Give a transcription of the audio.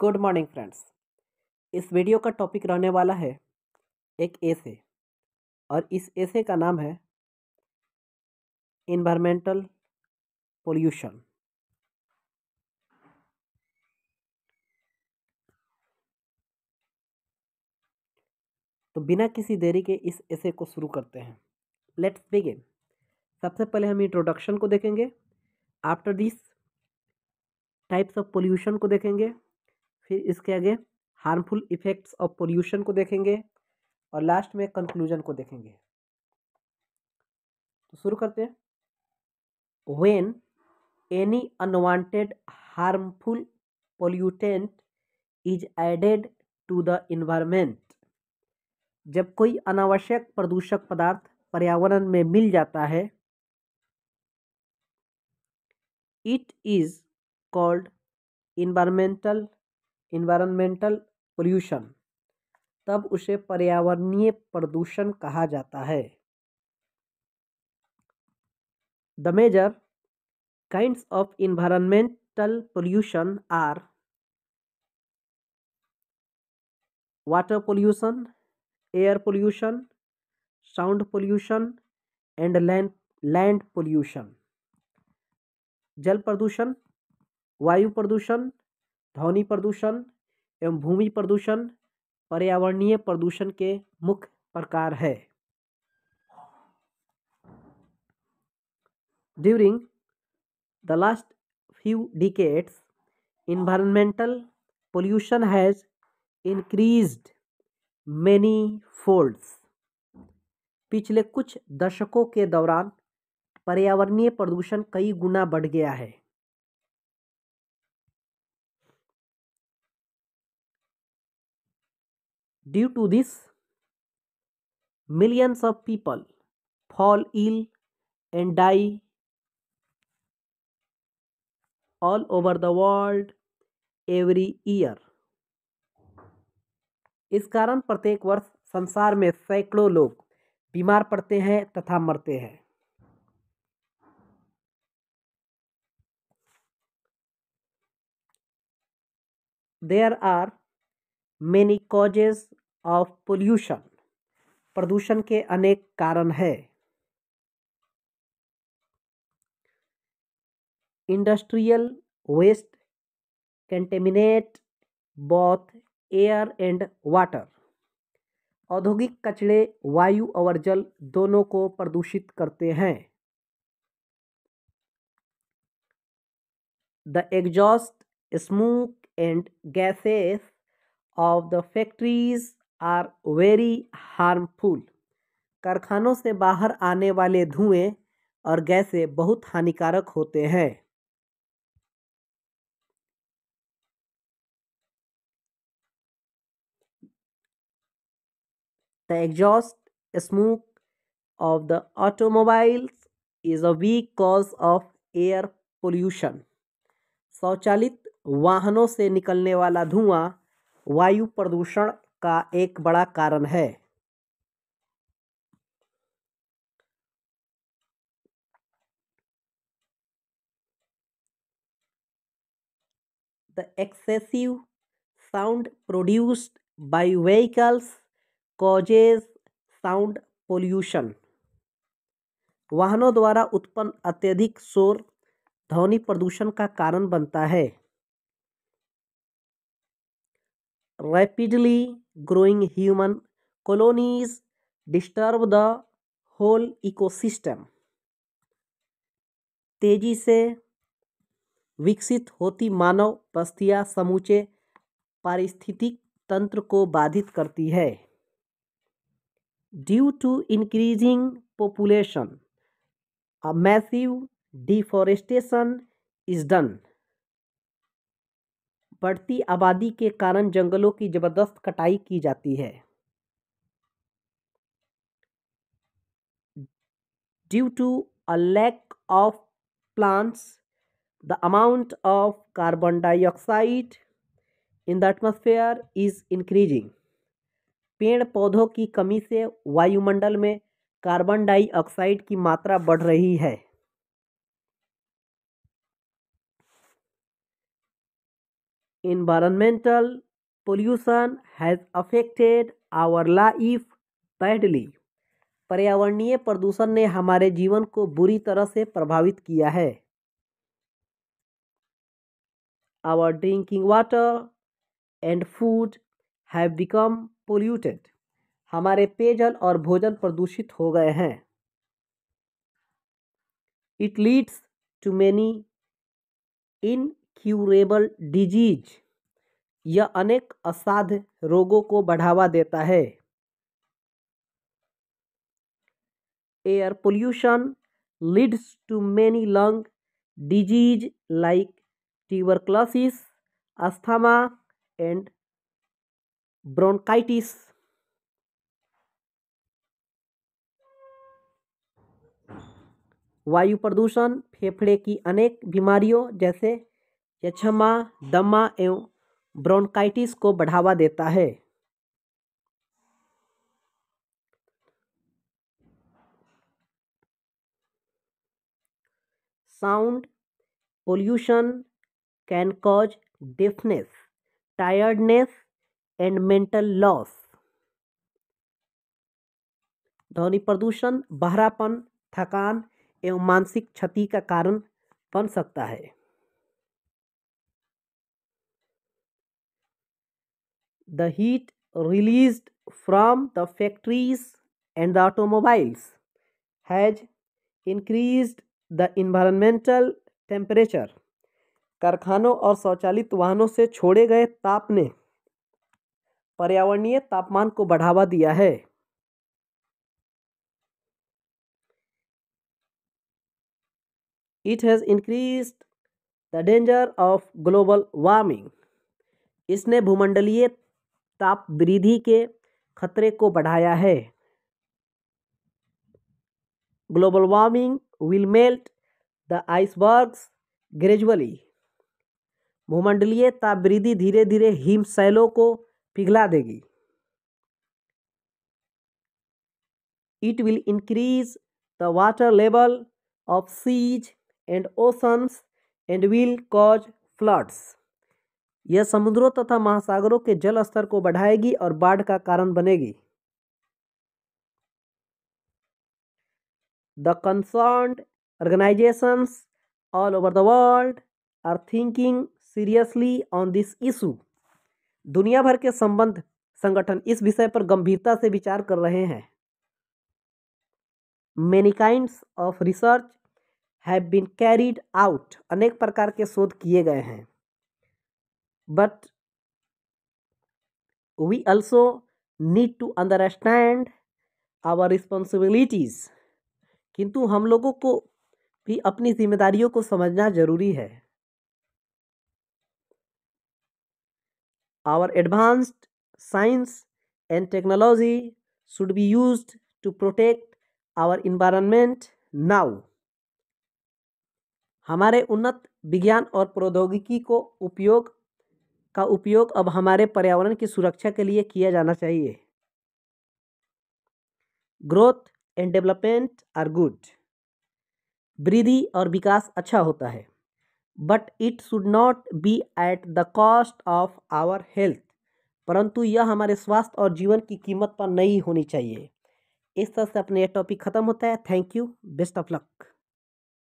Good morning friends इस video का topic रहने वाला है एक एसे और इस ऐसे का नाम है इन्वायरमेंटल पोल्यूशन तो बिना किसी देरी के इस ऐसे को शुरू करते हैं लेट्स बिगिन सबसे पहले हम इंट्रोडक्शन को देखेंगे after this types of pollution को देखेंगे फिर इसके आगे हार्मफुल इफेक्ट्स ऑफ पोल्यूशन को देखेंगे और लास्ट में कंक्लूजन को देखेंगे तो शुरू करते हैं when any unwanted harmful pollutant is added to the environment जब कोई अनावश्यक प्रदूषक पदार्थ पर्यावरण में मिल जाता है it is called environmental environmental pollution तब उसे पर्यावरणीय प्रदूषण कहा जाता है the major kinds of environmental pollution are water pollution air pollution sound pollution and land land pollution जल प्रदूषण वायु प्रदूषण ध्वनि प्रदूषण एवं भूमि प्रदूषण पर्यावरणीय प्रदूषण के मुख्य प्रकार है during the last few decades environmental pollution has increased many folds पिछले कुछ दशकों के दौरान पर्यावरणीय प्रदूषण कई गुना बढ़ गया है Due to this, millions of people fall ill and die all over the world every year. इस कारण प्रत्येक वर्ष संसार में सैकड़ों लोग बीमार पड़ते हैं तथा मरते हैं there are many causes of pollution प्रदूषण के अनेक कारण है industrial waste contaminate both air and water औद्योगिक कचड़े वायु और जल दोनों को प्रदूषित करते हैं the exhaust smoke and gases of the factories are very harmful कारखानों से बाहर आने वाले धुएं और गैसें बहुत हानिकारक होते हैं the exhaust smoke of the automobiles is a weak cause of air pollution स्वचालित वाहनों से निकलने वाला धुआं वायु प्रदूषण का एक बड़ा कारण है the excessive sound produced by vehicles causes sound pollution वाहनों द्वारा उत्पन्न अत्यधिक शोर ध्वनि प्रदूषण का कारण बनता है rapidly growing human colonies disturb the whole ecosystem तेजी से विकसित होती मानव बस्तियाँ समूचे पारिस्थितिक तंत्र को बाधित करती है due to increasing population a massive deforestation is done बढ़ती आबादी के कारण जंगलों की ज़बरदस्त कटाई की जाती है due to a lack of plants the amount of carbon dioxide in the atmosphere is increasing पेड़ पौधों की कमी से वायुमंडल में कार्बन डाइऑक्साइड की मात्रा बढ़ रही है environmental pollution has affected our life badly पर्यावरणीय प्रदूषण ने हमारे जीवन को बुरी तरह से प्रभावित किया है our drinking water and food have become polluted हमारे पेयजल और भोजन प्रदूषित हो गए हैं it leads to many in incurable disease यह अनेक असाध्य रोगों को बढ़ावा देता है air pollution leads to many lung disease like tuberculosis asthma and bronchitis वायु प्रदूषण फेफड़े की अनेक बीमारियों जैसे यक्ष्मा दमा एवं ब्रोंकाइटिस को बढ़ावा देता है sound pollution can cause deafness tiredness and mental loss ध्वनि प्रदूषण बहरापन थकान एवं मानसिक क्षति का कारण बन सकता है the heat released from the factories and the automobiles has increased the environmental temperature कारखानों और स्वचालित वाहनों से छोड़े गए ताप ने पर्यावरणीय तापमान को बढ़ावा दिया है it has increase the danger of global warming इसने भूमंडलीय ताप वृद्धि के खतरे को बढ़ाया है global warming will melt the icebergs gradually भूमंडलीय ताप वृद्धि धीरे धीरे हिमशैलों को पिघला देगी it will increase the water level of seas and oceans and will cause floods यह समुद्रों तथा महासागरों के जल स्तर को बढ़ाएगी और बाढ़ का कारण बनेगी the concern organization all over the world are thinking seriously on this issue दुनिया भर के संबंध संगठन इस विषय पर गंभीरता से विचार कर रहे हैं many kinds of research have been carried out अनेक प्रकार के शोध किए गए हैं but we also need to understand our responsibilities किंतु हम लोगों को भी अपनी जिम्मेदारियों को समझना जरूरी है our advanced science and technology should be used to protect our environment now हमारे उन्नत विज्ञान और प्रौद्योगिकी को उपयोग का उपयोग अब हमारे पर्यावरण की सुरक्षा के लिए किया जाना चाहिए growth and development are good वृद्धि और विकास अच्छा होता है but it should not be at the cost of our health परंतु यह हमारे स्वास्थ्य और जीवन की कीमत पर नहीं होनी चाहिए इस तरह से अपने यह टॉपिक ख़त्म होता है thank you best of luck